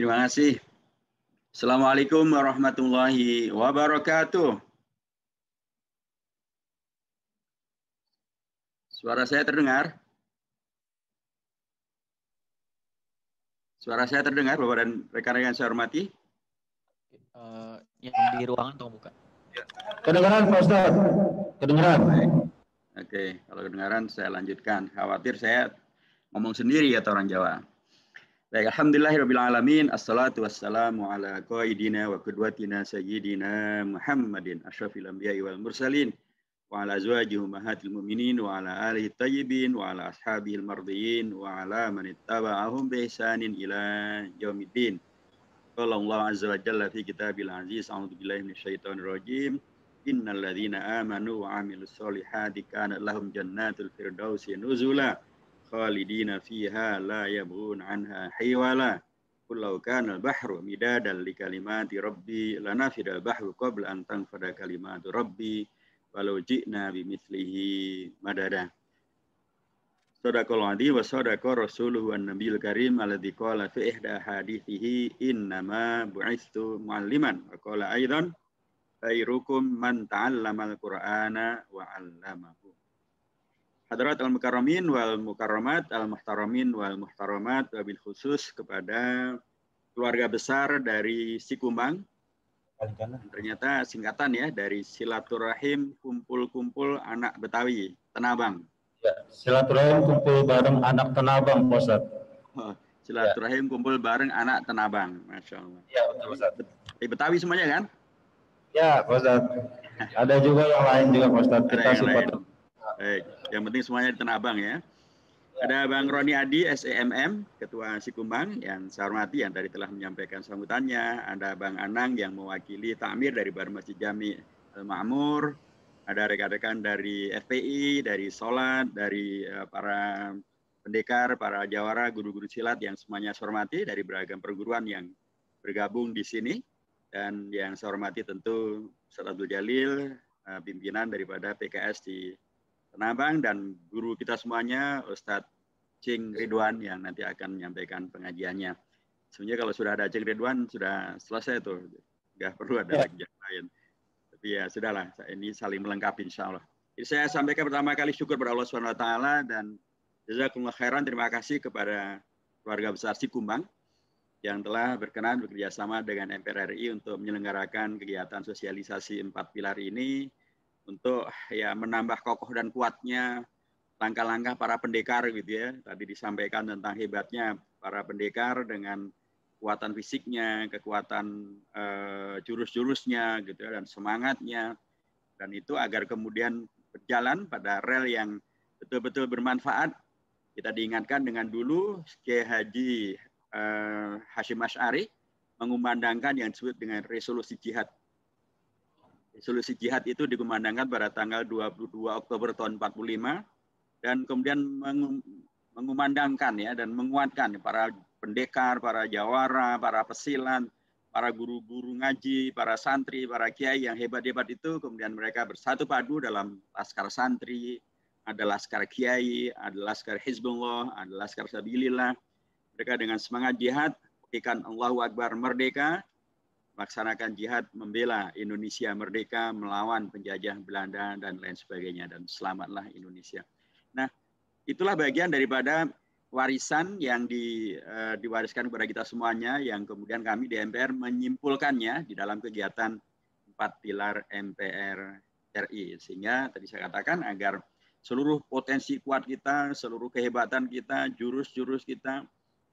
terima kasih. Assalamualaikum warahmatullahi wabarakatuh. Suara saya terdengar? Suara saya terdengar, Bapak dan rekan-rekan saya hormati? Uh, yang di ruangan tolong bukan? Kedengaran, Pak Ustaz. Kedengaran. Oke, Oke, kalau kedengaran saya lanjutkan. Khawatir saya ngomong sendiri ya orang Jawa. Baik, Alhamdulillahirrabbilalamin. Assalatu wassalamu ala qaidina wa kudwatina sayyidina Muhammadin ashrafil anbiya wal mursalin wa ala azwajihi ummahatil mu'minin wa ala alihi tayyibin wa ala ashabihil mardiyin wa ala man ittaba'ahum bi ihsanin ila yaumiddin. Qala Allah azza wa jalla fi kitabil aziz a'udzu billahi minasyaitonir rajim. Innal ladzina amanu wa amilus solihati kana lahum jannatul firdausi nuzula khalidina fiha la yabghun anha hiwala kullau kana al-bahru midadan li kalimati rabbi lanafida al-bahru qabla an tanfada kalimatu rabbi walau ji'na bimithlihi madada Sadaqal adi wa sadaqa rasuluhu an nabiyul karim alladhi qala fi ihda hadithihi innama bu'istu mualliman wa qala aidan khairukum man ta'allama al-qur'ana wa 'allamahu Hadrat al-mukarramin wal mukarramat al-muhtaramin wal muhtaramat wabil khusus kepada keluarga besar dari Sikumbang. Ternyata singkatan ya dari silaturahim kumpul-kumpul anak Betawi, Tenabang. Ya, silaturahim kumpul bareng anak Tenabang, Ustaz. Oh, silaturahim ya. kumpul bareng anak Tenabang, Masya Allah. Ya, betul, Ustaz. Di Betawi semuanya kan? Ya, Ustaz. Ada juga yang lain juga, Ustaz. Kita sempat. Baik. Yang penting semuanya di Tanah Abang ya. ya Ada Bang Roni Adi, SEMM, Ketua Sikumbang yang saya hormati yang tadi telah menyampaikan sambutannya. Ada Bang Anang yang mewakili Tamir dari Bar Masjid Jami Al-Ma'mur. Ada rekan-rekan dari FPI, dari Solat, dari eh, para pendekar, para jawara, guru-guru silat yang semuanya saya hormati dari beragam perguruan yang bergabung di sini. Dan yang saya hormati tentu Ustaz Abdul Jalil, eh, pimpinan daripada PKS di Tanabang dan guru kita semuanya Ustadz Cing Ridwan yang nanti akan menyampaikan pengajiannya. Sebenarnya kalau sudah ada Cing Ridwan sudah selesai tuh, nggak perlu ada ya. lagi yang lain. Tapi ya sudahlah, ini saling melengkapi insya Allah. Jadi saya sampaikan pertama kali syukur kepada Allah Subhanahu Wa Taala dan jazakumullah khairan terima kasih kepada keluarga besar Sikumbang yang telah berkenan bekerjasama dengan MPR RI untuk menyelenggarakan kegiatan sosialisasi empat pilar ini untuk ya menambah kokoh dan kuatnya langkah-langkah para pendekar gitu ya. Tadi disampaikan tentang hebatnya para pendekar dengan kekuatan fisiknya, kekuatan eh, jurus-jurusnya gitu ya, dan semangatnya. Dan itu agar kemudian berjalan pada rel yang betul-betul bermanfaat. Kita diingatkan dengan dulu Kiai Haji eh, Hashim Ash'ari mengumandangkan yang disebut dengan resolusi jihad Solusi jihad itu dikumandangkan pada tanggal 22 Oktober tahun 45 dan kemudian mengumandangkan ya dan menguatkan para pendekar, para jawara, para pesilan, para guru-guru ngaji, para santri, para kiai yang hebat-hebat itu kemudian mereka bersatu padu dalam laskar santri, ada laskar kiai, ada laskar Hizbullah, ada laskar Sabilillah. Mereka dengan semangat jihad, ikan Allahu Akbar merdeka, melaksanakan jihad membela Indonesia merdeka melawan penjajah Belanda dan lain sebagainya dan selamatlah Indonesia. Nah, itulah bagian daripada warisan yang di, uh, diwariskan kepada kita semuanya yang kemudian kami di MPR menyimpulkannya di dalam kegiatan empat pilar MPR RI sehingga tadi saya katakan agar seluruh potensi kuat kita, seluruh kehebatan kita, jurus-jurus kita,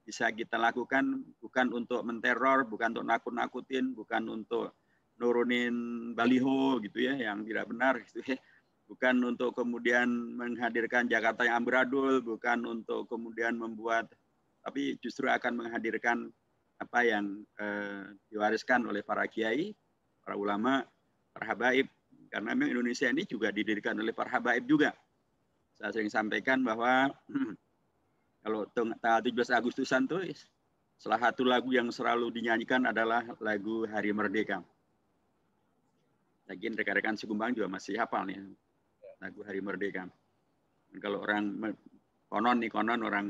bisa kita lakukan bukan untuk menteror, bukan untuk nakut-nakutin, bukan untuk nurunin baliho gitu ya yang tidak benar gitu ya. Bukan untuk kemudian menghadirkan Jakarta yang amburadul, bukan untuk kemudian membuat tapi justru akan menghadirkan apa yang eh, diwariskan oleh para kiai, para ulama, para habaib karena memang Indonesia ini juga didirikan oleh para habaib juga. Saya sering sampaikan bahwa Kalau tanggal 17 Agustusan tuh salah satu lagu yang selalu dinyanyikan adalah lagu Hari Merdeka. Lagian rekan-rekan Sugumbang juga masih hafal nih lagu Hari Merdeka. Dan kalau orang konon nih konon orang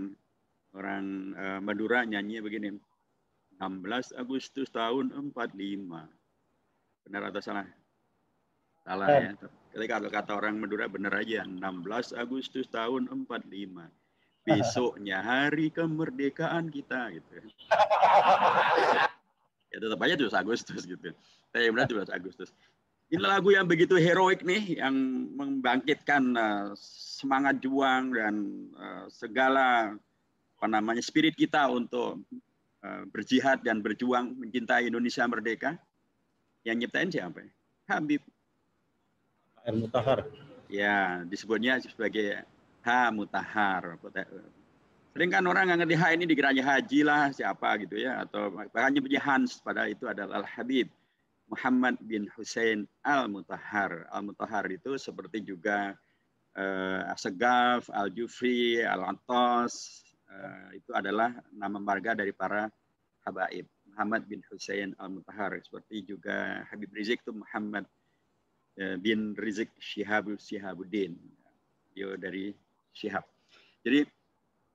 orang uh, Madura nyanyi begini. 16 Agustus tahun 45. Benar atau salah? Salah ya. Ketika kata orang Madura benar aja. 16 Agustus tahun 45 besoknya hari kemerdekaan kita gitu ya, ya tetap aja 17 Agustus gitu Tapi benar 17 Agustus ini lagu yang begitu heroik nih yang membangkitkan uh, semangat juang dan uh, segala apa namanya spirit kita untuk uh, berjihad dan berjuang mencintai Indonesia merdeka yang nyiptain siapa ya? Habib Air Mutahar ya disebutnya sebagai ha mutahar. Sering kan orang nggak ngerti ha ini dikiranya haji lah siapa gitu ya atau bahkan punya Hans pada itu adalah Al Habib Muhammad bin Hussein Al Mutahar. Al Mutahar itu seperti juga uh, eh, Segaf, Al Jufri, Al Antos uh, eh, itu adalah nama marga dari para habaib. Muhammad bin Hussein Al Mutahar seperti juga Habib Rizik itu Muhammad eh, bin Rizik Syihabu Syihabuddin. Dia dari Syihab. Jadi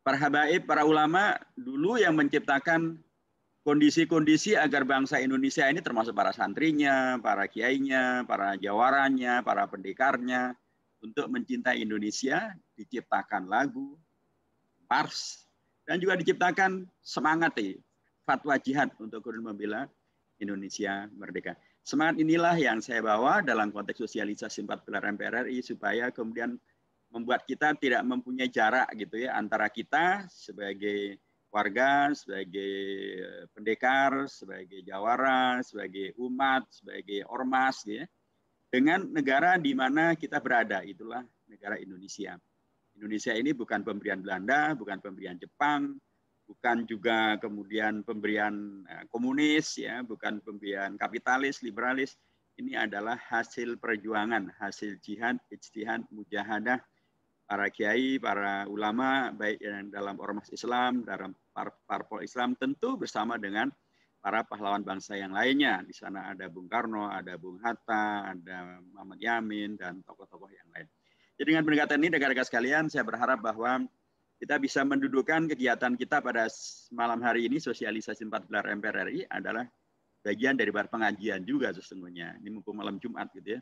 para habaib, para ulama dulu yang menciptakan kondisi-kondisi agar bangsa Indonesia ini termasuk para santrinya, para kiainya, para jawarannya, para pendekarnya untuk mencintai Indonesia diciptakan lagu, pars, dan juga diciptakan semangat ya, fatwa jihad untuk kurun membela Indonesia merdeka. Semangat inilah yang saya bawa dalam konteks sosialisasi empat pilar MPR RI supaya kemudian membuat kita tidak mempunyai jarak gitu ya antara kita sebagai warga, sebagai eh, pendekar, sebagai jawara, sebagai umat, sebagai ormas gitu ya. Dengan negara di mana kita berada itulah negara Indonesia. Indonesia ini bukan pemberian Belanda, bukan pemberian Jepang, bukan juga kemudian pemberian eh, komunis ya, bukan pemberian kapitalis, liberalis. Ini adalah hasil perjuangan, hasil jihad, ijtihad, mujahadah para kiai, para ulama, baik yang dalam ormas Islam, dalam par parpol Islam, tentu bersama dengan para pahlawan bangsa yang lainnya. Di sana ada Bung Karno, ada Bung Hatta, ada Muhammad Yamin, dan tokoh-tokoh yang lain. Jadi dengan pendekatan ini, rekan-rekan sekalian, saya berharap bahwa kita bisa mendudukan kegiatan kita pada malam hari ini, sosialisasi 14 MPR RI adalah bagian dari pengajian juga sesungguhnya. Ini mumpung malam Jumat gitu ya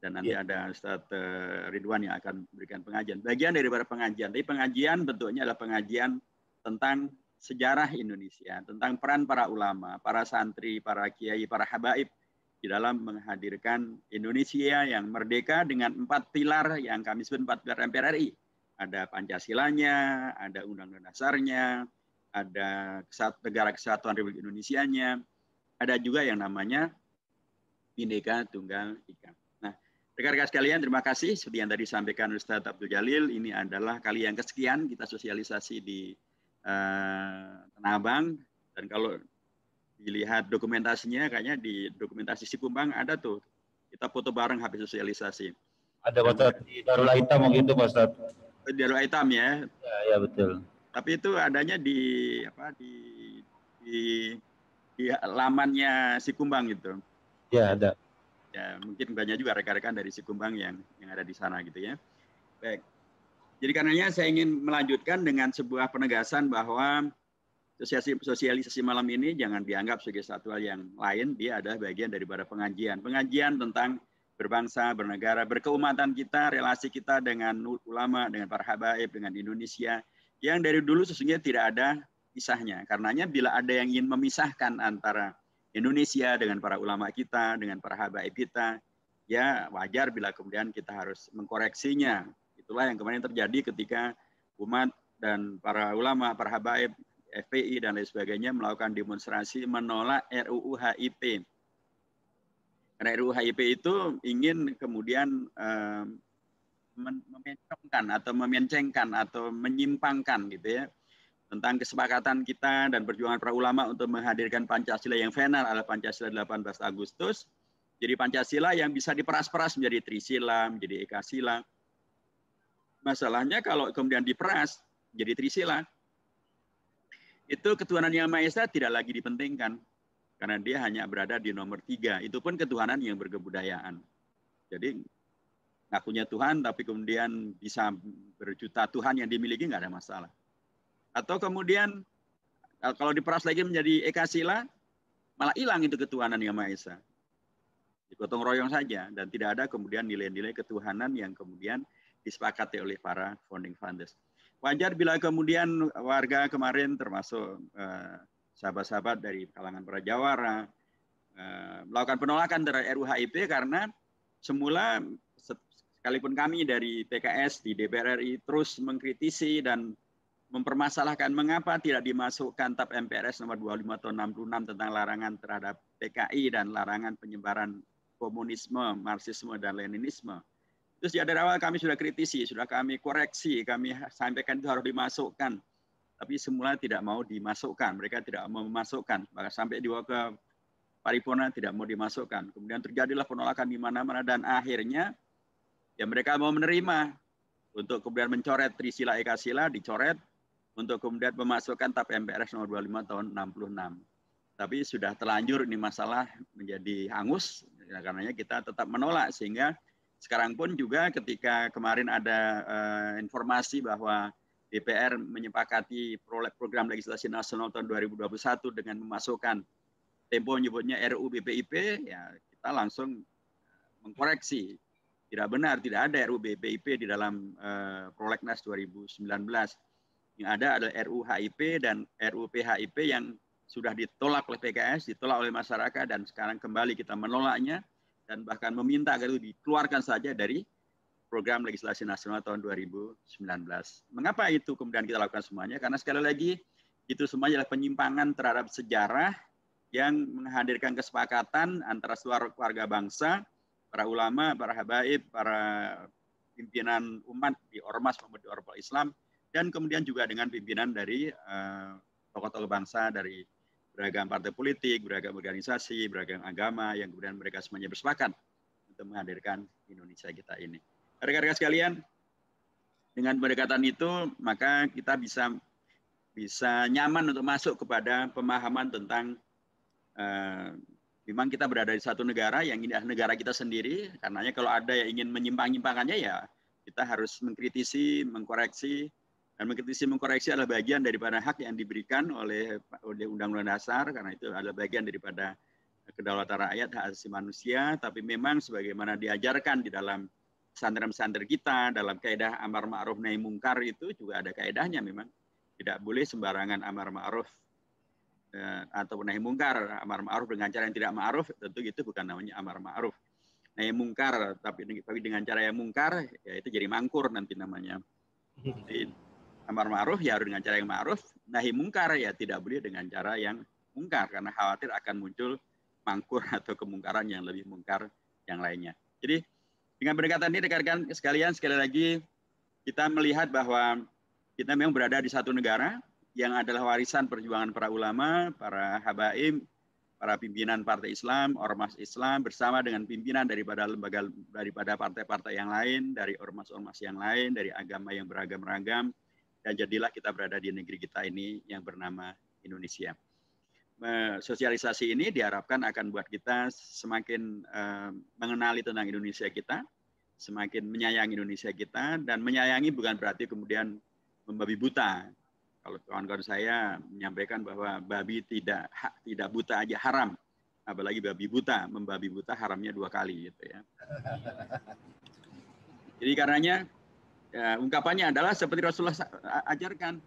dan nanti yeah. ada Ustaz eh, Ridwan yang akan memberikan pengajian. Bagian daripada pengajian, tapi pengajian bentuknya adalah pengajian tentang sejarah Indonesia, tentang peran para ulama, para santri, para kiai, para habaib di dalam menghadirkan Indonesia yang merdeka dengan empat pilar yang kami sebut empat pilar MPRRI. Ada Pancasilanya, ada Undang-Undang Dasarnya, ada Negara Kesatuan Republik Indonesia-nya, ada juga yang namanya Bhinneka Tunggal Ika Rekan-rekan sekalian, terima kasih. Seperti yang tadi sampaikan Ustadz Abdul Jalil, ini adalah kali yang kesekian kita sosialisasi di uh, Tanah Abang. Dan kalau dilihat dokumentasinya, kayaknya di dokumentasi Sikumbang ada tuh. Kita foto bareng habis sosialisasi. Ada foto di Darul Aitam mungkin itu Pak Ustadz. Oh, Darul Aitam ya? Ya, ya betul. Tapi itu adanya di apa di di, di lamannya Sikumbang itu? Ya ada ya mungkin banyak juga rekan-rekan dari Sikumbang yang yang ada di sana gitu ya. Baik. Jadi karenanya saya ingin melanjutkan dengan sebuah penegasan bahwa sosialisasi, sosialisasi malam ini jangan dianggap sebagai satu hal yang lain, dia adalah bagian daripada pengajian. Pengajian tentang berbangsa, bernegara, berkeumatan kita, relasi kita dengan ulama, dengan para habaib, dengan Indonesia, yang dari dulu sesungguhnya tidak ada pisahnya. Karenanya bila ada yang ingin memisahkan antara Indonesia, dengan para ulama kita, dengan para habaib kita, ya wajar bila kemudian kita harus mengkoreksinya. Itulah yang kemarin terjadi ketika umat dan para ulama, para habaib, FPI dan lain sebagainya melakukan demonstrasi menolak RUU HIP. Karena RUU HIP itu ingin kemudian eh, memencongkan atau memencengkan atau menyimpangkan gitu ya tentang kesepakatan kita dan perjuangan para ulama untuk menghadirkan Pancasila yang final adalah Pancasila 18 Agustus. Jadi Pancasila yang bisa diperas-peras menjadi Trisila, menjadi Ekasila. Masalahnya kalau kemudian diperas jadi Trisila, itu ketuhanan yang Maha Esa tidak lagi dipentingkan karena dia hanya berada di nomor tiga. Itu pun ketuhanan yang berkebudayaan. Jadi ngakunya Tuhan tapi kemudian bisa berjuta Tuhan yang dimiliki nggak ada masalah. Atau kemudian eh, kalau diperas lagi menjadi Eka Sila, malah hilang itu ketuhanan yang Maha Esa. dikotong royong saja dan tidak ada kemudian nilai-nilai ketuhanan yang kemudian disepakati oleh para founding fathers. Wajar bila kemudian warga kemarin termasuk eh, sahabat-sahabat dari kalangan para Jawara eh, melakukan penolakan terhadap RUHIP karena semula sekalipun kami dari PKS di DPR RI terus mengkritisi dan mempermasalahkan mengapa tidak dimasukkan TAP MPRS nomor 25 tahun 66 tentang larangan terhadap PKI dan larangan penyebaran komunisme, marxisme, dan leninisme. Terus ya dari awal kami sudah kritisi, sudah kami koreksi, kami sampaikan itu harus dimasukkan. Tapi semula tidak mau dimasukkan, mereka tidak mau memasukkan. bahkan sampai di ke paripurna tidak mau dimasukkan. Kemudian terjadilah penolakan di mana-mana dan akhirnya ya mereka mau menerima untuk kemudian mencoret Trisila Eka Sila dicoret untuk kemudian memasukkan TAP MPRS nomor 25 tahun 66. Tapi sudah terlanjur ini masalah menjadi hangus, ya, karenanya kita tetap menolak sehingga sekarang pun juga ketika kemarin ada uh, informasi bahwa DPR menyepakati program legislasi nasional tahun 2021 dengan memasukkan Tempo nyebutnya RUU BPIP, ya kita langsung eh, mengkoreksi. Tidak benar, tidak ada RUU BPIP di dalam uh, Prolegnas 2019 yang ada adalah HIP dan PHIP yang sudah ditolak oleh PKS, ditolak oleh masyarakat, dan sekarang kembali kita menolaknya dan bahkan meminta agar itu dikeluarkan saja dari program legislasi nasional tahun 2019. Mengapa itu kemudian kita lakukan semuanya? Karena sekali lagi itu semuanya adalah penyimpangan terhadap sejarah yang menghadirkan kesepakatan antara seluruh keluarga bangsa, para ulama, para habaib, para pimpinan umat di ormas maupun di ormas Islam dan kemudian juga dengan pimpinan dari eh, tokoh-tokoh bangsa dari beragam partai politik, beragam organisasi, beragam agama yang kemudian mereka semuanya bersepakat untuk menghadirkan Indonesia kita ini. Rekan-rekan sekalian, dengan pendekatan itu maka kita bisa bisa nyaman untuk masuk kepada pemahaman tentang uh, memang kita berada di satu negara yang ini adalah negara kita sendiri. Karenanya kalau ada yang ingin menyimpang-nyimpangannya ya kita harus mengkritisi, mengkoreksi, dan mengkritisi mengkoreksi adalah bagian daripada hak yang diberikan oleh oleh Undang-Undang Dasar karena itu adalah bagian daripada kedaulatan rakyat hak asasi manusia. Tapi memang sebagaimana diajarkan di dalam pesantren santer kita dalam kaidah amar ma'ruf nahi mungkar itu juga ada kaidahnya memang tidak boleh sembarangan amar ma'ruf eh, atau nahi mungkar amar ma'ruf dengan cara yang tidak ma'ruf tentu itu bukan namanya amar ma'ruf nahi mungkar tapi tapi dengan cara yang mungkar ya itu jadi mangkur nanti namanya. amar ma'ruf ya harus dengan cara yang ma'ruf, nahi mungkar ya tidak boleh dengan cara yang mungkar karena khawatir akan muncul mangkur atau kemungkaran yang lebih mungkar yang lainnya. Jadi dengan pendekatan ini rekan-rekan sekalian sekali lagi kita melihat bahwa kita memang berada di satu negara yang adalah warisan perjuangan para ulama, para habaib, para pimpinan partai Islam, ormas Islam bersama dengan pimpinan daripada lembaga daripada partai-partai yang lain, dari ormas-ormas yang lain, dari agama yang beragam-ragam, dan ya, jadilah kita berada di negeri kita ini yang bernama Indonesia. Sosialisasi ini diharapkan akan buat kita semakin eh, mengenali tentang Indonesia kita, semakin menyayangi Indonesia kita, dan menyayangi bukan berarti kemudian membabi buta. Kalau kawan-kawan saya menyampaikan bahwa babi tidak tidak buta aja haram, apalagi babi buta, membabi buta haramnya dua kali gitu ya. Jadi karenanya ya, ungkapannya adalah seperti Rasulullah ajarkan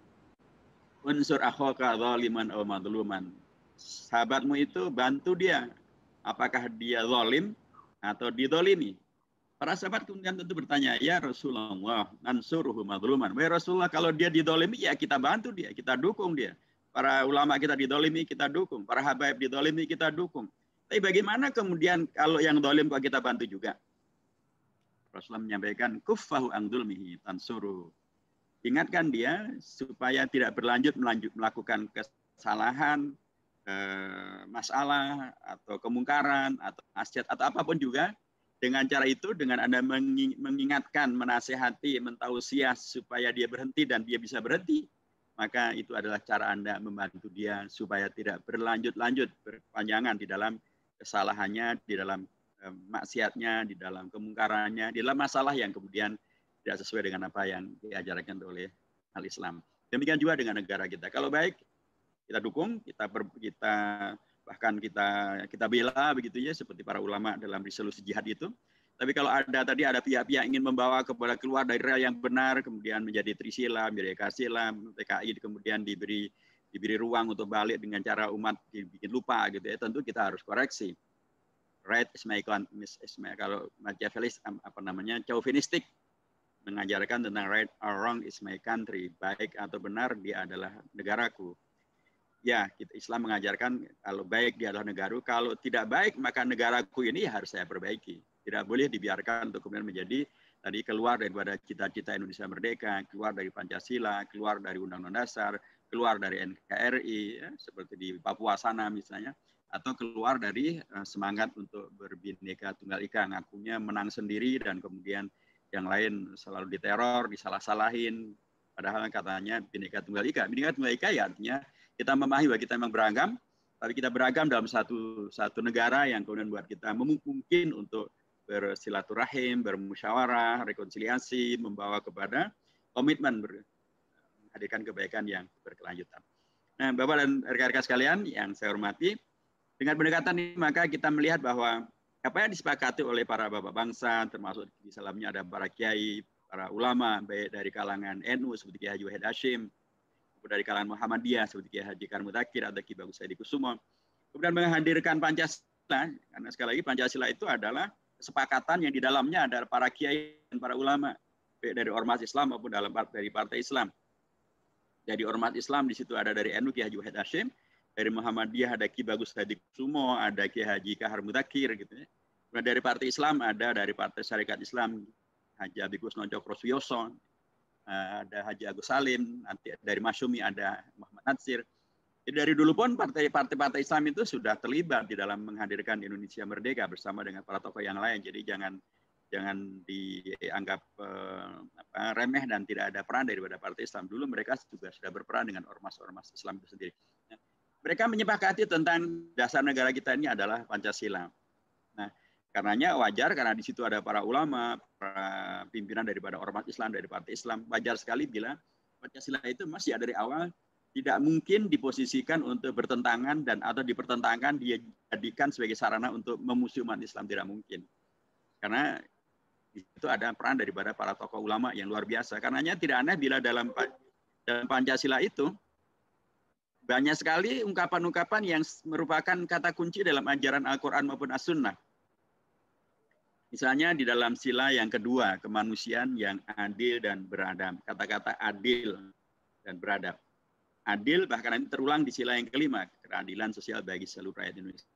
unsur akhoka zaliman aw madluman. Sahabatmu itu bantu dia. Apakah dia zalim atau didolimi? Para sahabat kemudian tentu bertanya, ya Rasulullah, ansuruhu madluman. Wahai Rasulullah, kalau dia didolimi, ya kita bantu dia, kita dukung dia. Para ulama kita didolimi, kita dukung. Para habaib didolimi, kita dukung. Tapi bagaimana kemudian kalau yang dolim kok kita bantu juga? Rasulullah menyampaikan angdul angdulmihi tansuru. Ingatkan dia supaya tidak berlanjut melanjut melakukan kesalahan, eh, masalah atau kemungkaran atau asyad atau apapun juga dengan cara itu dengan Anda mengingatkan, menasehati, mentausiah supaya dia berhenti dan dia bisa berhenti, maka itu adalah cara Anda membantu dia supaya tidak berlanjut-lanjut berpanjangan di dalam kesalahannya, di dalam Eh, maksiatnya, di dalam kemungkarannya, di dalam masalah yang kemudian tidak sesuai dengan apa yang diajarkan oleh al-Islam. Demikian juga dengan negara kita. Kalau baik, kita dukung, kita ber, kita bahkan kita kita bela begitu ya seperti para ulama dalam resolusi jihad itu. Tapi kalau ada tadi ada pihak-pihak ingin membawa kepada keluar dari rel yang benar, kemudian menjadi Trisila, menjadi Kasila, TKI kemudian diberi diberi ruang untuk balik dengan cara umat dibikin lupa gitu ya, tentu kita harus koreksi right is my, is my kalau Machiavelli apa namanya chauvinistik mengajarkan tentang right or wrong is my country, baik atau benar dia adalah negaraku. Ya, Islam mengajarkan kalau baik dia adalah negaraku, kalau tidak baik maka negaraku ini ya harus saya perbaiki. Tidak boleh dibiarkan untuk kemudian menjadi tadi keluar daripada cita-cita Indonesia merdeka, keluar dari Pancasila, keluar dari Undang-Undang Dasar, keluar dari NKRI, ya, seperti di Papua sana misalnya atau keluar dari eh, semangat untuk berbineka tunggal ika ngakunya menang sendiri dan kemudian yang lain selalu diteror, disalah-salahin. Padahal katanya bineka tunggal ika. Bineka tunggal ika ya artinya kita memahami bahwa kita memang beragam, tapi kita beragam dalam satu satu negara yang kemudian buat kita memungkinkan untuk bersilaturahim, bermusyawarah, rekonsiliasi, membawa kepada komitmen menghadirkan kebaikan yang berkelanjutan. Nah, Bapak dan rekan-rekan sekalian yang saya hormati, dengan pendekatan ini maka kita melihat bahwa apa yang disepakati oleh para bapak bangsa, termasuk di dalamnya ada para kiai, para ulama, baik dari kalangan NU seperti Kiai Haji Wahid Hashim, dari kalangan Muhammadiyah seperti Kiai Haji Karmutakir atau Ki Bagus Hadi Kusumo, kemudian menghadirkan Pancasila, karena sekali lagi Pancasila itu adalah kesepakatan yang di dalamnya ada para kiai dan para ulama, baik dari ormas Islam maupun dalam dari partai Islam. Jadi ormas Islam di situ ada dari NU Kiai Haji Wahid Hashim, dari Muhammadiyah ada Ki Bagus Hadi Kusumo, ada Ki Haji Kahar Mutakir gitu ya. Kemudian dari Partai Islam ada dari Partai Syarikat Islam Haji Abikus Nojok Roswioso, eh, ada Haji Agus Salim, nanti dari Masyumi ada Muhammad Natsir. Jadi dari dulu pun partai-partai Islam itu sudah terlibat di dalam menghadirkan Indonesia merdeka bersama dengan para tokoh yang lain. Jadi jangan jangan dianggap eh, apa, remeh dan tidak ada peran daripada partai Islam. Dulu mereka juga sudah berperan dengan ormas-ormas Islam itu sendiri mereka menyepakati tentang dasar negara kita ini adalah Pancasila. Nah, karenanya wajar karena di situ ada para ulama, para pimpinan daripada ormas Islam, dari partai Islam, wajar sekali bila Pancasila itu masih ada dari awal tidak mungkin diposisikan untuk bertentangan dan atau dipertentangkan dijadikan sebagai sarana untuk memusuhi umat Islam tidak mungkin. Karena itu ada peran daripada para tokoh ulama yang luar biasa. Karenanya tidak aneh bila dalam dalam Pancasila itu banyak sekali ungkapan-ungkapan yang merupakan kata kunci dalam ajaran Al-Quran maupun As-Sunnah. Misalnya di dalam sila yang kedua, kemanusiaan yang adil dan beradab. Kata-kata adil dan beradab. Adil bahkan nanti terulang di sila yang kelima, keadilan sosial bagi seluruh rakyat Indonesia.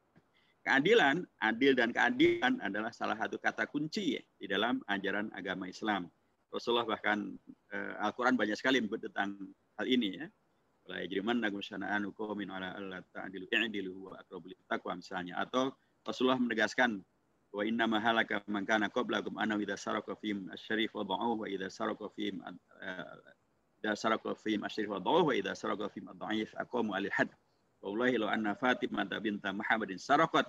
Keadilan, adil dan keadilan adalah salah satu kata kunci ya, di dalam ajaran agama Islam. Rasulullah bahkan eh, Al-Quran banyak sekali menyebut tentang hal ini ya wala yajrimannakum syana'an qaumin ala alla ta'dilu i'dilu wa aqrabu taqwa misalnya atau Rasulullah menegaskan wa inna ma halaka man kana qablakum anna idza saraka fihim asy-syarif wada'uhu wa idza saraka fihim eh, idza saraka fihim asy-syarif wada'uhu wa idza saraka fihim ad-dha'if aqamu alil hadd wallahi law anna fatimah binta muhammadin sarakat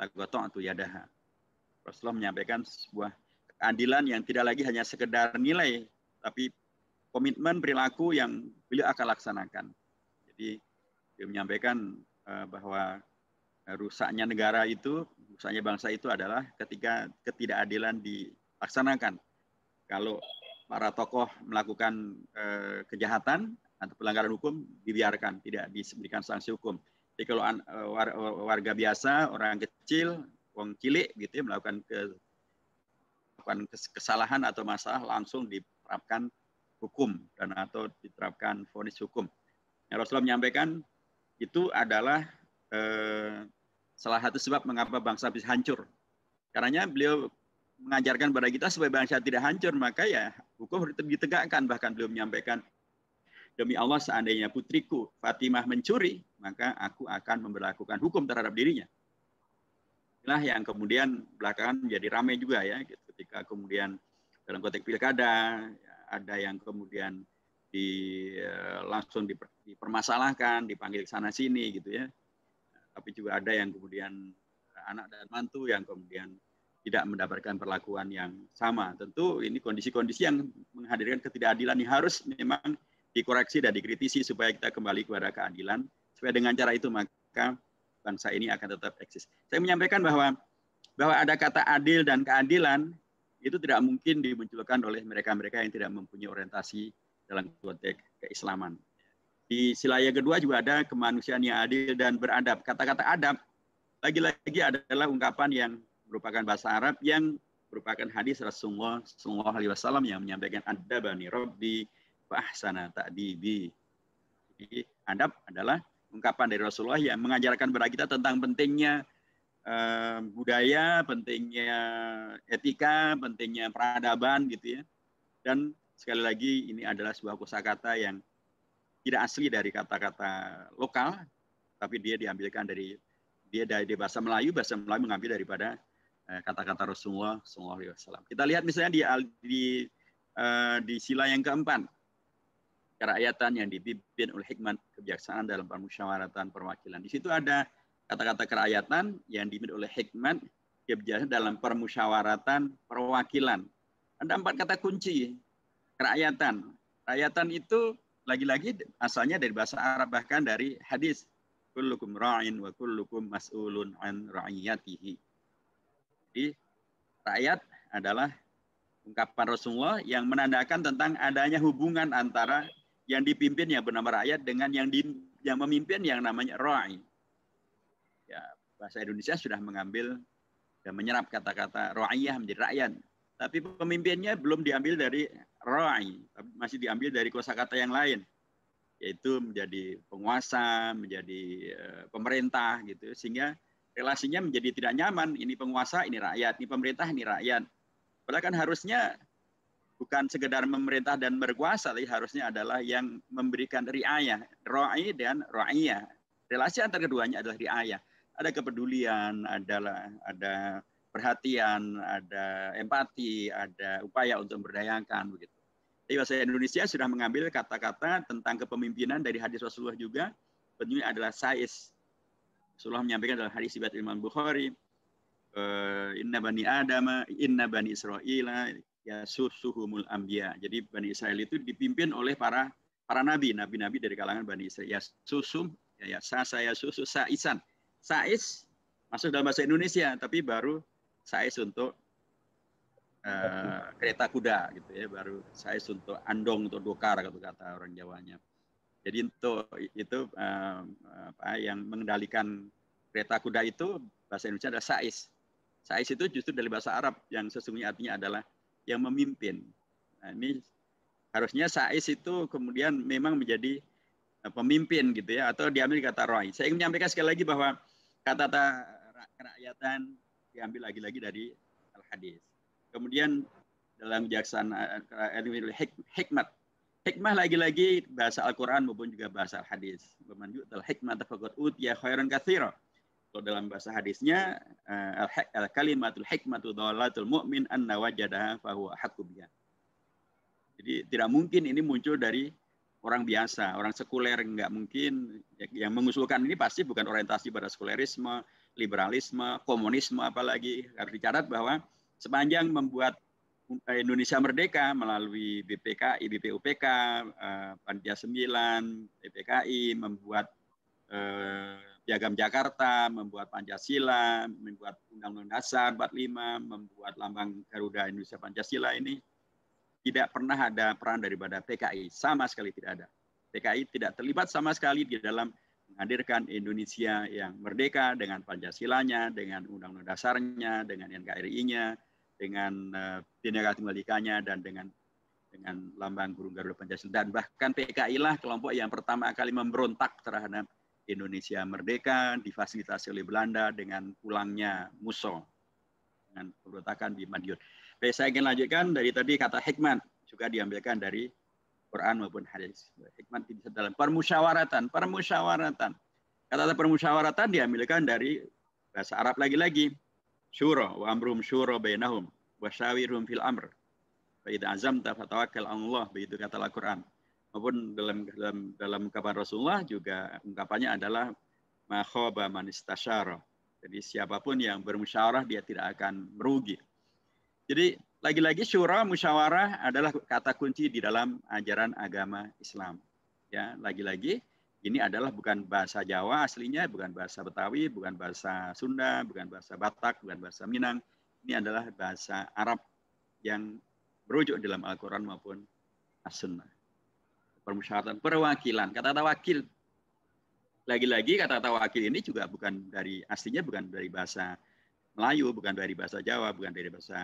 laqata'tu yadaha Rasulullah menyampaikan sebuah keadilan yang tidak lagi hanya sekedar nilai tapi komitmen perilaku yang beliau akan laksanakan. Jadi dia menyampaikan eh, bahwa eh, rusaknya negara itu, rusaknya bangsa itu adalah ketika ketidakadilan dilaksanakan. Kalau para tokoh melakukan eh, kejahatan atau pelanggaran hukum dibiarkan, tidak diberikan sanksi hukum. Jadi kalau warga biasa, orang kecil, wong cilik gitu ya melakukan melakukan kesalahan atau masalah langsung diterapkan hukum dan atau diterapkan vonis hukum. Yang Rasulullah menyampaikan itu adalah eh, salah satu sebab mengapa bangsa bisa hancur. Karena beliau mengajarkan kepada kita supaya bangsa tidak hancur, maka ya hukum harus ditegakkan. Bahkan beliau menyampaikan, demi Allah seandainya putriku Fatimah mencuri, maka aku akan memperlakukan hukum terhadap dirinya. Inilah yang kemudian belakangan menjadi ramai juga ya, ketika kemudian dalam konteks pilkada, ada yang kemudian di eh, langsung dipermasalahkan, dipanggil sana sini gitu ya. Tapi juga ada yang kemudian eh, anak dan mantu yang kemudian tidak mendapatkan perlakuan yang sama. Tentu ini kondisi-kondisi yang menghadirkan ketidakadilan yang harus memang dikoreksi dan dikritisi supaya kita kembali kepada keadilan. Supaya dengan cara itu maka bangsa ini akan tetap eksis. Saya menyampaikan bahwa bahwa ada kata adil dan keadilan itu tidak mungkin dimunculkan oleh mereka-mereka yang tidak mempunyai orientasi dalam konteks keislaman. Di sila yang kedua juga ada kemanusiaan yang adil dan beradab. Kata-kata adab lagi-lagi adalah ungkapan yang merupakan bahasa Arab yang merupakan hadis Rasulullah Sallallahu Alaihi Wasallam yang menyampaikan adabani Robbi fahsana ta'dibi. Jadi adab adalah ungkapan dari Rasulullah yang mengajarkan kepada kita tentang pentingnya Eh, budaya, pentingnya etika, pentingnya peradaban gitu ya. Dan sekali lagi ini adalah sebuah kosakata yang tidak asli dari kata-kata lokal, tapi dia diambilkan dari dia dari bahasa Melayu, bahasa Melayu mengambil daripada eh, kata-kata eh, Rasulullah Sallallahu Alaihi Wasallam. Kita lihat misalnya di di, eh, di sila yang keempat, kerakyatan yang dipimpin oleh hikmat kebijaksanaan dalam permusyawaratan perwakilan. Di situ ada kata-kata kerakyatan yang dimiliki oleh hikmat dia dalam permusyawaratan perwakilan. Ada empat kata kunci kerakyatan. Kerakyatan itu lagi-lagi asalnya dari bahasa Arab bahkan dari hadis kullukum ra'in wa kullukum mas'ulun an ra'iyatihi. Jadi rakyat adalah ungkapan Rasulullah yang menandakan tentang adanya hubungan antara yang dipimpin yang bernama rakyat dengan yang di, yang memimpin yang namanya ra'in bahasa Indonesia sudah mengambil dan menyerap kata-kata ro'iyah menjadi rakyat. Tapi pemimpinnya belum diambil dari ro'i, masih diambil dari kata yang lain, yaitu menjadi penguasa, menjadi eh, pemerintah gitu, sehingga relasinya menjadi tidak nyaman. Ini penguasa, ini rakyat, ini pemerintah, ini rakyat. Padahal kan harusnya bukan sekedar memerintah dan berkuasa, tapi harusnya adalah yang memberikan riayah, ro'i dan ro'iyah. Relasi antar keduanya adalah riayah ada kepedulian, ada ada perhatian, ada empati, ada upaya untuk memberdayakan begitu. Tapi bahasa Indonesia sudah mengambil kata-kata tentang kepemimpinan dari hadis Rasulullah juga. Petunjuknya adalah sais. Rasulullah menyampaikan dalam hadis Ibad Imam Bukhari, eh, inna bani Adam, inna bani Israel, ya suhumul ambia. Jadi bani Israel itu dipimpin oleh para para nabi, nabi-nabi dari kalangan bani Israel. Ya susum, ya, ya sa saya susu saisan Sais masuk dalam bahasa Indonesia, tapi baru Sais untuk uh, kereta kuda gitu ya, baru Sais untuk andong untuk dokar kata kata orang Jawanya. Jadi untuk itu uh, apa yang mengendalikan kereta kuda itu bahasa Indonesia adalah Sais. Sais itu justru dari bahasa Arab yang sesungguhnya artinya adalah yang memimpin. Nah, ini harusnya Sais itu kemudian memang menjadi Eh, pemimpin gitu ya atau diambil kata roy. Saya ingin menyampaikan sekali lagi bahwa kata-kata kerakyatan diambil lagi-lagi dari al-hadis. Kemudian dalam jaksan eh, hikmat. Hikmah lagi-lagi bahasa Al-Qur'an maupun juga bahasa al-hadis. Memanjuk al hikmat faqad utiya khairan katsira. Kalau dalam bahasa hadisnya eh, al-kalimatul hikmatul dalalatul mu'min anna wajadaha fahu haqqu Jadi tidak mungkin ini muncul dari orang biasa, orang sekuler nggak mungkin yang mengusulkan ini pasti bukan orientasi pada sekulerisme, liberalisme, komunisme apalagi harus dicatat bahwa sepanjang membuat Indonesia Merdeka melalui BPKI, BPUPK, eh, Panitia 9, BPKI membuat eh, Piagam Jakarta, membuat Pancasila, membuat Undang-Undang Dasar 45, membuat lambang Garuda Indonesia Pancasila ini tidak pernah ada peran daripada TKI, sama sekali tidak ada. TKI tidak terlibat sama sekali di dalam menghadirkan Indonesia yang merdeka dengan Pancasilanya, dengan Undang-Undang Dasarnya, dengan NKRI-nya, dengan Bhinneka eh, Tunggal Ika-nya, dan dengan dengan lambang burung Garuda Pancasila. Dan bahkan PKI lah kelompok yang pertama kali memberontak terhadap Indonesia merdeka difasilitasi oleh Belanda dengan pulangnya Musso dengan pemberontakan di Madiun. Baik, saya ingin lanjutkan dari tadi kata hikmat juga diambilkan dari Quran maupun hadis. Hikmat di dalam permusyawaratan, permusyawaratan. Kata-kata permusyawaratan diambilkan dari bahasa Arab lagi-lagi. Syura wa amrum syura bainahum wa syawirhum fil amr. Fa idza azamta fatawakkal Allah, begitu kata Al-Qur'an. Maupun dalam dalam dalam ungkapan Rasulullah juga ungkapannya adalah ma khaba man istasyara. Jadi siapapun yang bermusyawarah dia tidak akan merugi. Jadi lagi-lagi syura musyawarah adalah kata kunci di dalam ajaran agama Islam. Ya, lagi-lagi ini adalah bukan bahasa Jawa aslinya, bukan bahasa Betawi, bukan bahasa Sunda, bukan bahasa Batak, bukan bahasa Minang. Ini adalah bahasa Arab yang berujuk dalam Al-Quran maupun As-Sunnah. Permusyawaratan, perwakilan. Kata-kata wakil. Lagi-lagi kata-kata wakil ini juga bukan dari, aslinya bukan dari bahasa Melayu, bukan dari bahasa Jawa, bukan dari bahasa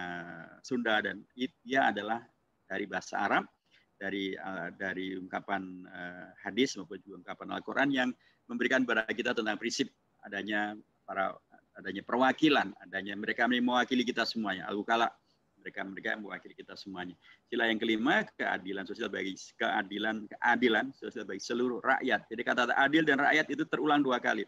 Sunda dan dia adalah dari bahasa Arab, dari eh, dari ungkapan eh, hadis maupun juga ungkapan Al-Qur'an yang memberikan kepada kita tentang prinsip adanya para adanya perwakilan, adanya mereka mewakili kita semuanya. Al-Wukala mereka mereka mewakili kita semuanya. Sila yang kelima keadilan sosial bagi keadilan keadilan sosial bagi seluruh rakyat. Jadi kata adil dan rakyat itu terulang dua kali.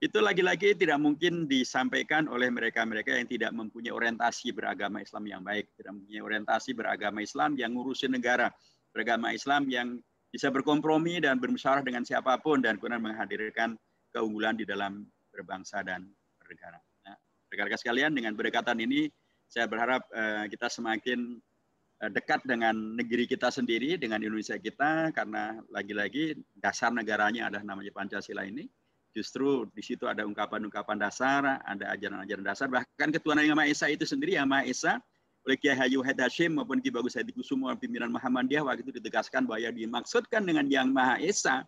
Itu lagi-lagi tidak mungkin disampaikan oleh mereka-mereka yang tidak mempunyai orientasi beragama Islam yang baik, tidak mempunyai orientasi beragama Islam yang ngurusin negara, beragama Islam yang bisa berkompromi dan bermusyawarah dengan siapapun dan kemudian menghadirkan keunggulan di dalam berbangsa dan bernegara. Nah, rekan-rekan sekalian, dengan berdekatan ini saya berharap eh, kita semakin eh, dekat dengan negeri kita sendiri, dengan Indonesia kita, karena lagi-lagi dasar negaranya adalah namanya Pancasila ini. Justru di situ ada ungkapan-ungkapan dasar, ada ajaran-ajaran dasar. Bahkan ketuhanan yang Maha Esa itu sendiri, yang Maha Esa, oleh Kiai Hayu Hedashim Hashim maupun Ki Bagus Hadi Kusumo pimpinan Muhammadiyah waktu itu ditegaskan bahwa yang dimaksudkan dengan yang Maha Esa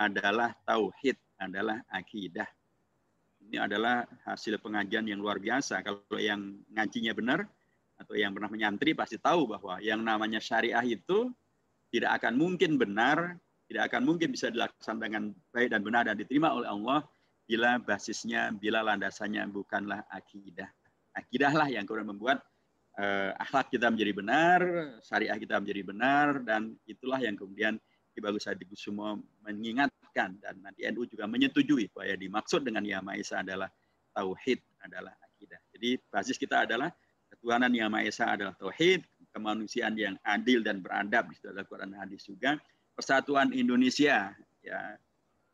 adalah tauhid, adalah akidah. Ini adalah hasil pengajian yang luar biasa. Kalau yang ngajinya benar atau yang pernah menyantri pasti tahu bahwa yang namanya syariah itu tidak akan mungkin benar tidak akan mungkin bisa dilaksanakan dengan baik dan benar dan diterima oleh Allah bila basisnya, bila landasannya bukanlah akidah. Akidahlah yang kemudian membuat uh, akhlak kita menjadi benar, syariah kita menjadi benar, dan itulah yang kemudian Bagus Hadi semua mengingatkan dan nanti NU juga menyetujui bahwa yang dimaksud dengan Yang Esa adalah tauhid, adalah akidah. Jadi basis kita adalah ketuhanan Yang Esa adalah tauhid, kemanusiaan yang adil dan beradab di adalah Quran hadis juga persatuan Indonesia ya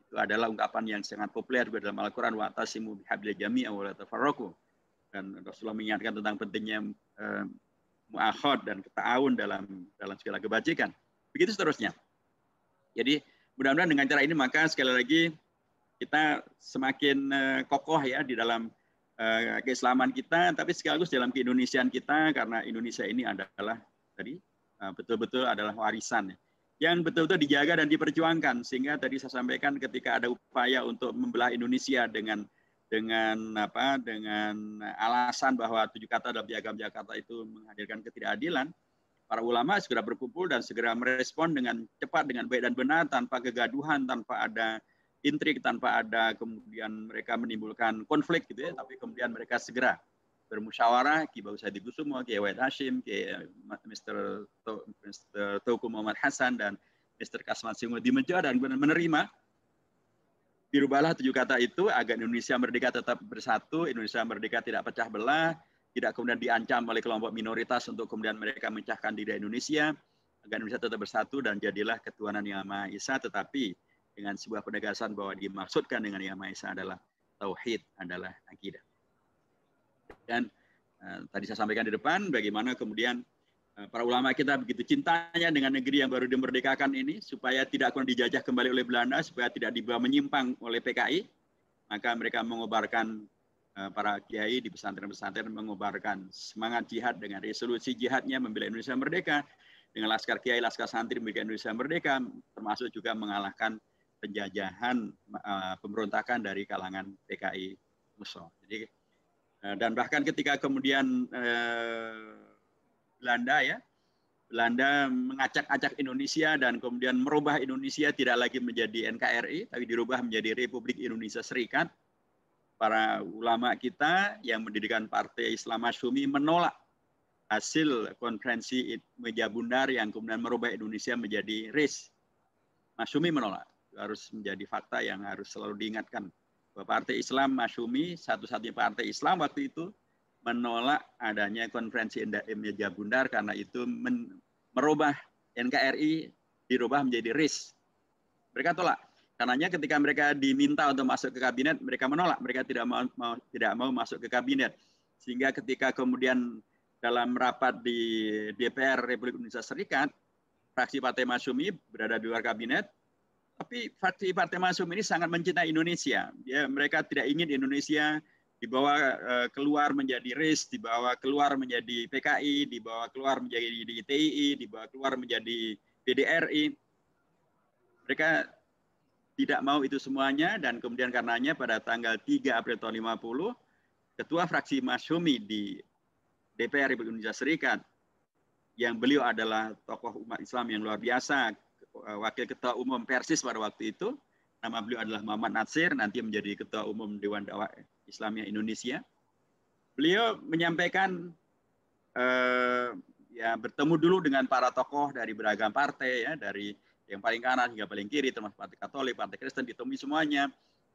itu adalah ungkapan yang sangat populer juga dalam Al-Qur'an wa tasimu bihablil jami'a wa la tafarraqu dan Rasulullah mengingatkan tentang pentingnya eh, muakhad dan ta'awun dalam dalam segala kebajikan begitu seterusnya jadi mudah-mudahan dengan cara ini maka sekali lagi kita semakin eh, kokoh ya di dalam eh, keislaman kita tapi sekaligus dalam keindonesiaan kita karena Indonesia ini adalah tadi eh, betul-betul adalah warisan ya yang betul-betul dijaga dan diperjuangkan sehingga tadi saya sampaikan ketika ada upaya untuk membelah Indonesia dengan dengan apa dengan alasan bahwa tujuh kata dalam piagam Jakarta itu menghadirkan ketidakadilan para ulama segera berkumpul dan segera merespon dengan cepat dengan baik dan benar tanpa kegaduhan tanpa ada intrik tanpa ada kemudian mereka menimbulkan konflik gitu ya tapi kemudian mereka segera bermusyawarah ki Bapak Said Kusumo, ki Wahid Hashim, ki eh, Mr. To, Mr. Toku Muhammad Hasan dan Mr. kasman Singo di Meja dan menerima dirubahlah tujuh kata itu agar Indonesia merdeka tetap bersatu, Indonesia merdeka tidak pecah belah, tidak kemudian diancam oleh kelompok minoritas untuk kemudian mereka mencahkan diri Indonesia, agar Indonesia tetap bersatu dan jadilah ketuhanan Yang Maha Esa, tetapi dengan sebuah penegasan bahwa dimaksudkan dengan Yang Maha Esa adalah tauhid adalah akidah dan uh, tadi saya sampaikan di depan bagaimana kemudian uh, para ulama kita begitu cintanya dengan negeri yang baru dimerdekakan ini supaya tidak akan dijajah kembali oleh Belanda supaya tidak dibawa menyimpang oleh PKI maka mereka mengobarkan uh, para kiai di pesantren-pesantren mengobarkan semangat jihad dengan resolusi jihadnya membela Indonesia merdeka dengan laskar kiai, laskar santri membela Indonesia merdeka, termasuk juga mengalahkan penjajahan uh, pemberontakan dari kalangan PKI Musuh. Jadi Eh, dan bahkan ketika kemudian eh, Belanda ya Belanda mengacak-acak Indonesia dan kemudian merubah Indonesia tidak lagi menjadi NKRI tapi dirubah menjadi Republik Indonesia Serikat para ulama kita yang mendirikan Partai Islam Masyumi menolak hasil konferensi meja bundar yang kemudian merubah Indonesia menjadi RIS. Masyumi menolak. Itu harus menjadi fakta yang harus selalu diingatkan bahwa Partai Islam Masyumi, satu-satunya Partai Islam waktu itu menolak adanya konferensi meja bundar karena itu merubah NKRI dirubah menjadi RIS. Mereka tolak. Karena ketika mereka diminta untuk masuk ke kabinet, mereka menolak. Mereka tidak mau, mau tidak mau masuk ke kabinet. Sehingga ketika kemudian dalam rapat di DPR Republik Indonesia Serikat, fraksi Partai Masyumi berada di luar kabinet, tapi partai-partai masum ini sangat mencintai Indonesia. Ya, mereka tidak ingin Indonesia dibawa eh, keluar menjadi RIS, dibawa keluar menjadi PKI, dibawa keluar menjadi DTI, dibawa keluar menjadi PDRI. Mereka tidak mau itu semuanya dan kemudian karenanya pada tanggal 3 April tahun 50 ketua fraksi Masyumi di DPR Republik Indonesia Serikat yang beliau adalah tokoh umat Islam yang luar biasa Eh, wakil Ketua Umum Persis pada waktu itu. Nama beliau adalah Muhammad Nasir, nanti menjadi Ketua Umum Dewan Dakwah Islamia Indonesia. Beliau menyampaikan eh, ya bertemu dulu dengan para tokoh dari beragam partai ya, dari yang paling kanan hingga paling kiri termasuk Partai Katolik, Partai Kristen ditemui semuanya.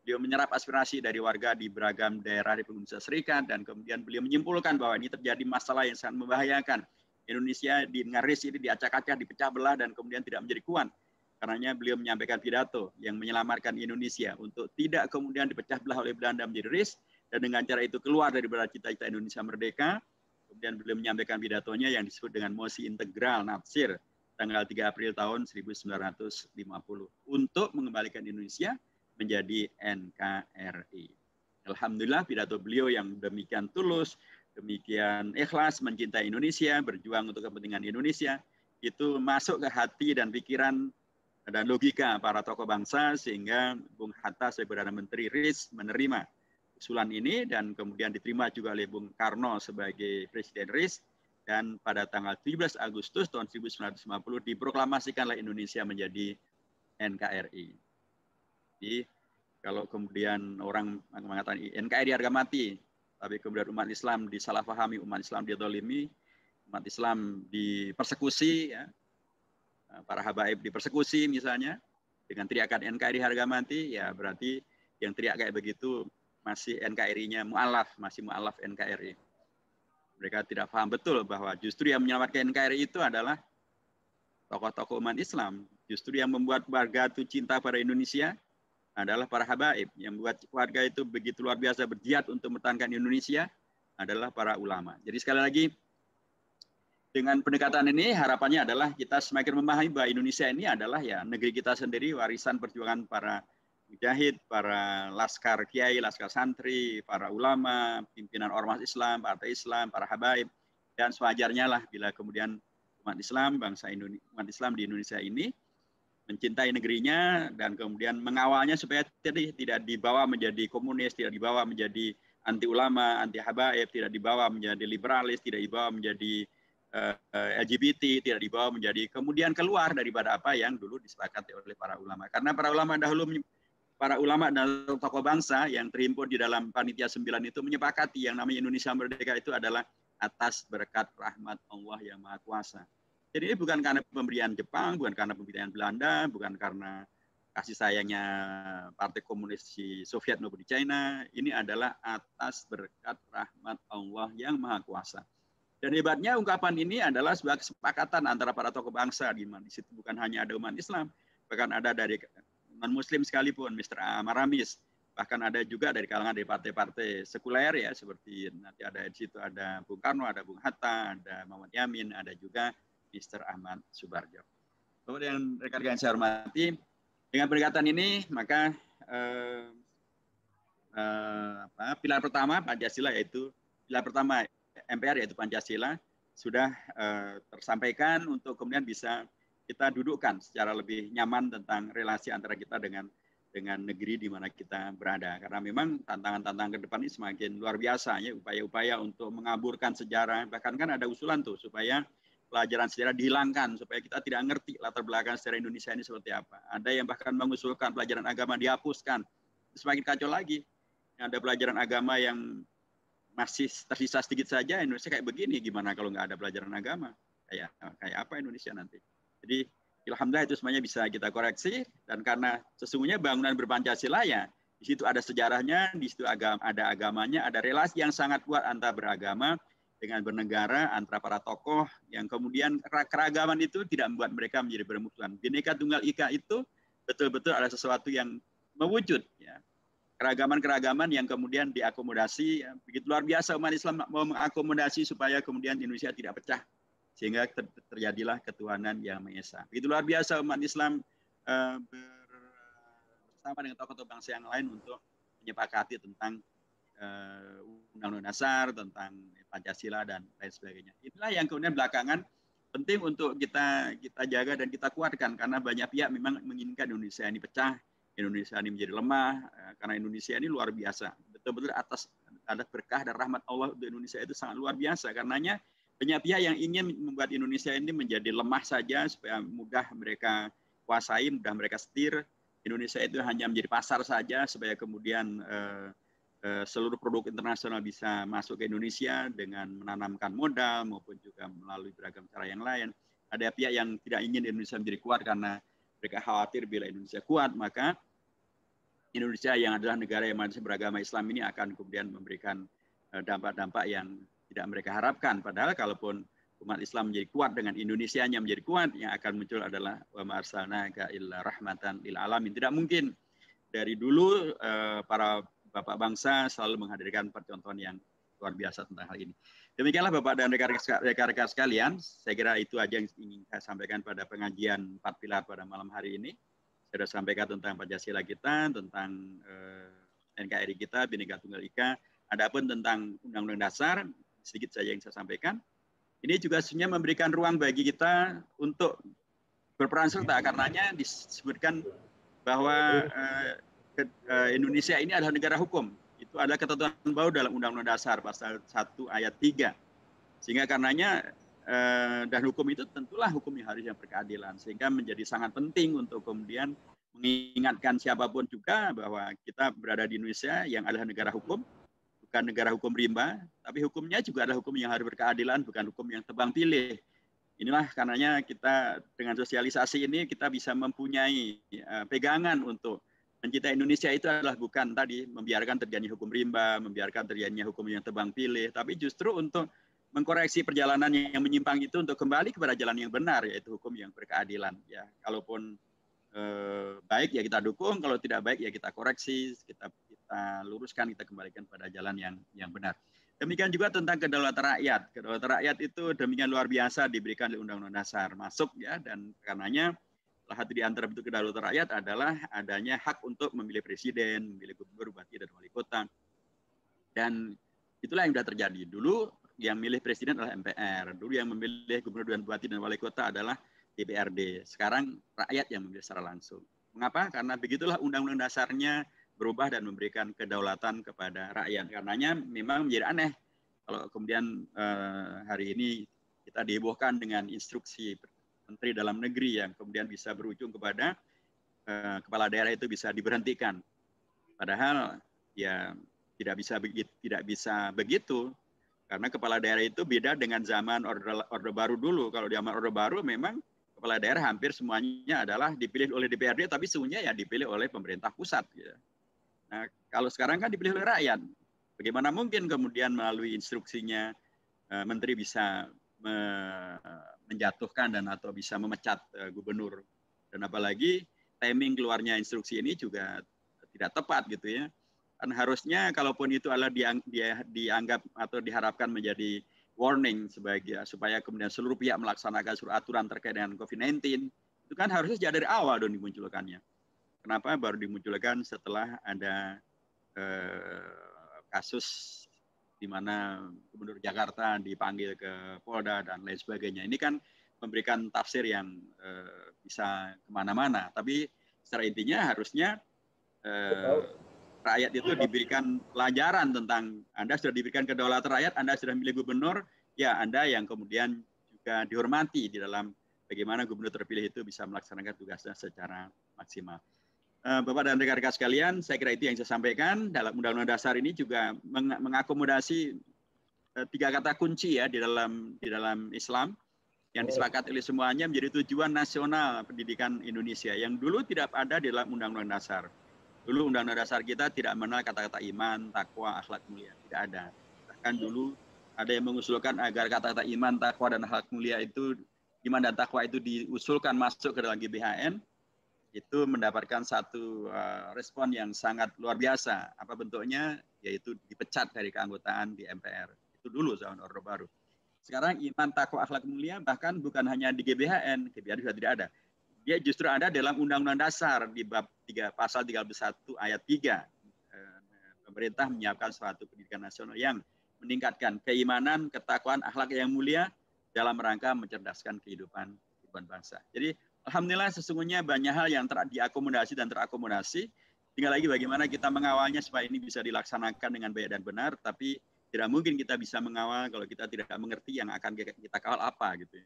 Beliau menyerap aspirasi dari warga di beragam daerah di Pegunungan Serikat dan kemudian beliau menyimpulkan bahwa ini terjadi masalah yang sangat membahayakan Indonesia di Ngaris ini diacak-acak, dipecah belah, dan kemudian tidak menjadi kuat. Karenanya beliau menyampaikan pidato yang menyelamatkan Indonesia untuk tidak kemudian dipecah belah oleh Belanda menjadi RIS, dan dengan cara itu keluar dari cita-cita Indonesia Merdeka. Kemudian beliau menyampaikan pidatonya yang disebut dengan mosi integral nafsir tanggal 3 April tahun 1950 untuk mengembalikan Indonesia menjadi NKRI. Alhamdulillah pidato beliau yang demikian tulus, demikian ikhlas mencintai Indonesia, berjuang untuk kepentingan Indonesia, itu masuk ke hati dan pikiran dan logika para tokoh bangsa sehingga Bung Hatta sebagai Perdana Menteri Riz menerima usulan ini dan kemudian diterima juga oleh Bung Karno sebagai Presiden Riz dan pada tanggal 17 Agustus tahun 1950 diproklamasikanlah Indonesia menjadi NKRI. Jadi kalau kemudian orang mengatakan NKRI harga mati, tapi kemudian umat Islam disalahfahami, umat Islam didolimi, umat Islam dipersekusi, ya. Nah, para habaib dipersekusi misalnya, dengan teriakan NKRI harga mati, ya berarti yang teriak kayak begitu masih NKRI-nya mu'alaf, masih mu'alaf NKRI. Mereka tidak paham betul bahwa justru yang menyelamatkan NKRI itu adalah tokoh-tokoh umat Islam, justru yang membuat warga itu cinta pada Indonesia, adalah para habaib yang membuat warga itu begitu luar biasa berjihad untuk mempertahankan Indonesia adalah para ulama. Jadi sekali lagi dengan pendekatan ini harapannya adalah kita semakin memahami bahwa Indonesia ini adalah ya negeri kita sendiri warisan perjuangan para mujahid, para laskar kiai, laskar santri, para ulama, pimpinan ormas Islam, partai Islam, para habaib dan sewajarnya lah bila kemudian umat Islam, bangsa Indonesia, umat Islam di Indonesia ini mencintai negerinya dan kemudian mengawalnya supaya tidak dibawa menjadi komunis, tidak dibawa menjadi anti ulama, anti habaib, tidak dibawa menjadi liberalis, tidak dibawa menjadi uh, eh, LGBT, tidak dibawa menjadi kemudian keluar daripada apa yang dulu disepakati oleh para ulama. Karena para ulama dahulu para ulama dan tokoh bangsa yang terhimpun di dalam panitia sembilan itu menyepakati yang namanya Indonesia Merdeka itu adalah atas berkat rahmat Allah yang Maha Kuasa. Jadi ini bukan karena pemberian Jepang, bukan karena pemberian Belanda, bukan karena kasih sayangnya Partai Komunis di Soviet maupun di China. Ini adalah atas berkat rahmat Allah yang Maha Kuasa. Dan hebatnya ungkapan ini adalah sebuah kesepakatan antara para tokoh bangsa di mana di situ bukan hanya ada umat Islam, bahkan ada dari non Muslim sekalipun, Mr. Amaramis, bahkan ada juga dari kalangan dari partai-partai sekuler ya seperti nanti ada di situ ada Bung Karno, ada Bung Hatta, ada Muhammad Yamin, ada juga Mr. Ahmad Subarjo. Kemudian rekan-rekan saya hormati, dengan pendekatan ini maka eh, eh, apa, pilar pertama Pancasila yaitu pilar pertama MPR yaitu Pancasila sudah eh, tersampaikan untuk kemudian bisa kita dudukkan secara lebih nyaman tentang relasi antara kita dengan dengan negeri di mana kita berada. Karena memang tantangan-tantangan ke depan ini semakin luar biasa ya upaya-upaya untuk mengaburkan sejarah. Bahkan kan ada usulan tuh supaya pelajaran sejarah dihilangkan supaya kita tidak ngerti latar belakang sejarah Indonesia ini seperti apa. Ada yang bahkan mengusulkan pelajaran agama dihapuskan. Semakin kacau lagi. Ada pelajaran agama yang masih tersisa sedikit saja Indonesia kayak begini gimana kalau nggak ada pelajaran agama kayak kayak apa Indonesia nanti jadi alhamdulillah itu semuanya bisa kita koreksi dan karena sesungguhnya bangunan berpancasila ya di situ ada sejarahnya di situ agama ada agamanya ada relasi yang sangat kuat antara beragama dengan bernegara antara para tokoh yang kemudian keragaman itu tidak membuat mereka menjadi bermusuhan. Bineka Tunggal Ika itu betul-betul ada sesuatu yang mewujud ya. Keragaman-keragaman yang kemudian diakomodasi ya. begitu luar biasa umat Islam mau mengakomodasi supaya kemudian Indonesia tidak pecah sehingga terjadilah ketuhanan yang esa. Begitu luar biasa umat Islam uh, bersama dengan tokoh-tokoh bangsa yang lain untuk menyepakati tentang Eh, Undang-Undang Dasar, tentang Pancasila dan lain sebagainya. Inilah yang kemudian belakangan penting untuk kita kita jaga dan kita kuatkan karena banyak pihak memang menginginkan Indonesia ini pecah, Indonesia ini menjadi lemah eh, karena Indonesia ini luar biasa. Betul-betul atas atas berkah dan rahmat Allah untuk Indonesia itu sangat luar biasa karenanya banyak pihak yang ingin membuat Indonesia ini menjadi lemah saja supaya mudah mereka kuasai, mudah mereka setir. Indonesia itu hanya menjadi pasar saja supaya kemudian eh, Eh, seluruh produk internasional bisa masuk ke Indonesia dengan menanamkan modal maupun juga melalui beragam cara yang lain. Ada pihak yang tidak ingin Indonesia menjadi kuat karena mereka khawatir bila Indonesia kuat maka Indonesia yang adalah negara yang masih beragama Islam ini akan kemudian memberikan eh, dampak-dampak yang tidak mereka harapkan. Padahal kalaupun umat Islam menjadi kuat dengan Indonesia yang menjadi kuat yang akan muncul adalah wa ma'arsalna illa rahmatan lil Tidak mungkin dari dulu eh, para Bapak Bangsa selalu menghadirkan percontohan yang luar biasa tentang hal ini. Demikianlah Bapak dan rekan-rekan sekalian, saya kira itu aja yang ingin saya sampaikan pada pengajian empat pilar pada malam hari ini. Saya sudah sampaikan tentang Pancasila kita, tentang eh, NKRI kita, Bhinneka Tunggal Ika. Adapun tentang Undang-Undang Dasar, sedikit saja yang saya sampaikan. Ini juga sebenarnya memberikan ruang bagi kita untuk berperan serta. Karenanya disebutkan bahwa eh, Eh, Indonesia ini adalah negara hukum. Itu adalah ketentuan baru dalam Undang-Undang Dasar pasal 1 ayat 3. Sehingga karenanya eh, dan hukum itu tentulah hukum yang harus yang berkeadilan sehingga menjadi sangat penting untuk kemudian mengingatkan siapapun juga bahwa kita berada di Indonesia yang adalah negara hukum bukan negara hukum rimba tapi hukumnya juga adalah hukum yang harus berkeadilan bukan hukum yang tebang pilih inilah karenanya kita dengan sosialisasi ini kita bisa mempunyai eh, pegangan untuk mencintai Indonesia itu adalah bukan tadi membiarkan terjadinya hukum rimba, membiarkan terjadinya hukum yang tebang pilih, tapi justru untuk mengkoreksi perjalanan yang menyimpang itu untuk kembali kepada jalan yang benar yaitu hukum yang berkeadilan ya. Kalaupun eh, baik ya kita dukung, kalau tidak baik ya kita koreksi, kita kita luruskan, kita kembalikan pada jalan yang yang benar. Demikian juga tentang kedaulatan rakyat. Kedaulatan rakyat itu demikian luar biasa diberikan oleh Undang-Undang Dasar masuk ya dan karenanya salah satu di antara bentuk kedaulatan rakyat adalah adanya hak untuk memilih presiden, memilih gubernur, bupati, dan wali kota. Dan itulah yang sudah terjadi. Dulu yang memilih presiden adalah MPR. Dulu yang memilih gubernur dan bupati dan wali kota adalah DPRD. Sekarang rakyat yang memilih secara langsung. Mengapa? Karena begitulah undang-undang dasarnya berubah dan memberikan kedaulatan kepada rakyat. Karenanya memang menjadi aneh kalau kemudian eh, hari ini kita dihebohkan dengan instruksi Menteri Dalam Negeri yang kemudian bisa berujung kepada uh, kepala daerah itu bisa diberhentikan. Padahal ya tidak bisa begitu, tidak bisa begitu karena kepala daerah itu beda dengan zaman orde, orde baru dulu. Kalau di zaman orde baru memang kepala daerah hampir semuanya adalah dipilih oleh DPRD, tapi semuanya ya dipilih oleh pemerintah pusat. Gitu. Nah, kalau sekarang kan dipilih oleh rakyat. Bagaimana mungkin kemudian melalui instruksinya eh, menteri bisa menjatuhkan dan atau bisa memecat uh, gubernur. Dan apalagi timing keluarnya instruksi ini juga tidak tepat gitu ya. Kan harusnya kalaupun itu adalah diang, dia, dianggap atau diharapkan menjadi warning sebagai ya, supaya kemudian seluruh pihak melaksanakan seluruh aturan terkait dengan COVID-19 itu kan harusnya sejak dari awal dong dimunculkannya. Kenapa baru dimunculkan setelah ada eh, kasus di mana Gubernur Jakarta dipanggil ke Polda dan lain sebagainya. Ini kan memberikan tafsir yang eh, bisa kemana-mana. Tapi secara intinya harusnya eh, rakyat itu diberikan pelajaran tentang Anda sudah diberikan kedaulatan rakyat, Anda sudah milih gubernur, ya Anda yang kemudian juga dihormati di dalam bagaimana gubernur terpilih itu bisa melaksanakan tugasnya secara maksimal. Eh, Bapak dan rekan-rekan sekalian, saya kira itu yang saya sampaikan dalam Undang-Undang Dasar ini juga meng mengakomodasi eh, tiga kata kunci ya di dalam di dalam Islam yang oh. disepakati oleh semuanya menjadi tujuan nasional pendidikan Indonesia yang dulu tidak ada di dalam Undang-Undang Dasar. Dulu Undang-Undang Dasar kita tidak mengenal kata-kata iman, takwa, akhlak mulia, tidak ada. Bahkan dulu ada yang mengusulkan agar kata-kata iman, takwa dan akhlak mulia itu iman dan takwa itu diusulkan masuk ke dalam GBHN itu mendapatkan satu uh, respon yang sangat luar biasa. Apa bentuknya? Yaitu dipecat dari keanggotaan di MPR. Itu dulu zaman Orde Baru. Sekarang iman takwa akhlak mulia bahkan bukan hanya di GBHN, GBHN sudah tidak ada. Dia justru ada dalam Undang-Undang Dasar di bab 3 pasal 31 ayat 3. Eh, pemerintah menyiapkan suatu pendidikan nasional yang meningkatkan keimanan, ketakwaan, akhlak yang mulia dalam rangka mencerdaskan kehidupan kehidupan bangsa. Jadi Alhamdulillah sesungguhnya banyak hal yang ter, diakomodasi dan terakomodasi. Tinggal lagi bagaimana kita mengawalnya supaya ini bisa dilaksanakan dengan baik dan benar. Tapi tidak mungkin kita bisa mengawal kalau kita tidak mengerti yang akan kita kawal apa gitu. Ya.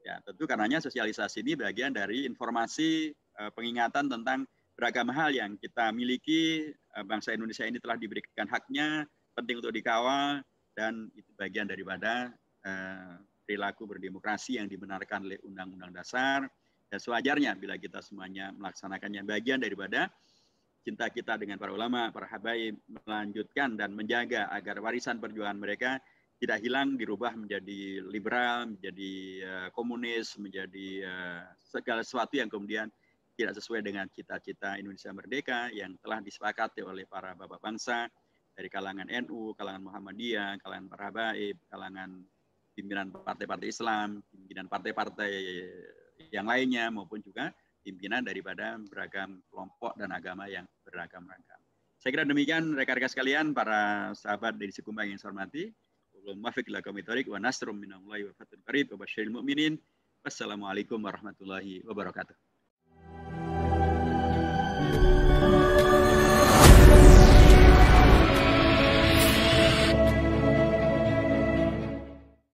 ya tentu karenanya sosialisasi ini bagian dari informasi eh, pengingatan tentang beragam hal yang kita miliki. Eh, bangsa Indonesia ini telah diberikan haknya, penting untuk dikawal dan itu bagian daripada eh, perilaku berdemokrasi yang dibenarkan oleh Undang-Undang Dasar Ya, sewajarnya bila kita semuanya melaksanakannya bagian daripada cinta kita dengan para ulama, para habaib, melanjutkan dan menjaga agar warisan perjuangan mereka tidak hilang, dirubah menjadi liberal, menjadi uh, komunis, menjadi uh, segala sesuatu yang kemudian tidak sesuai dengan cita-cita Indonesia Merdeka yang telah disepakati oleh para bapak bangsa dari kalangan NU, kalangan Muhammadiyah, kalangan para habaib, kalangan pimpinan partai-partai Islam, pimpinan partai-partai yang lainnya maupun juga pimpinan daripada beragam kelompok dan agama yang beragam-ragam. Saya kira demikian rekan-rekan sekalian para sahabat dari Sekumbang yang saya hormati. Wassalamualaikum warahmatullahi wabarakatuh.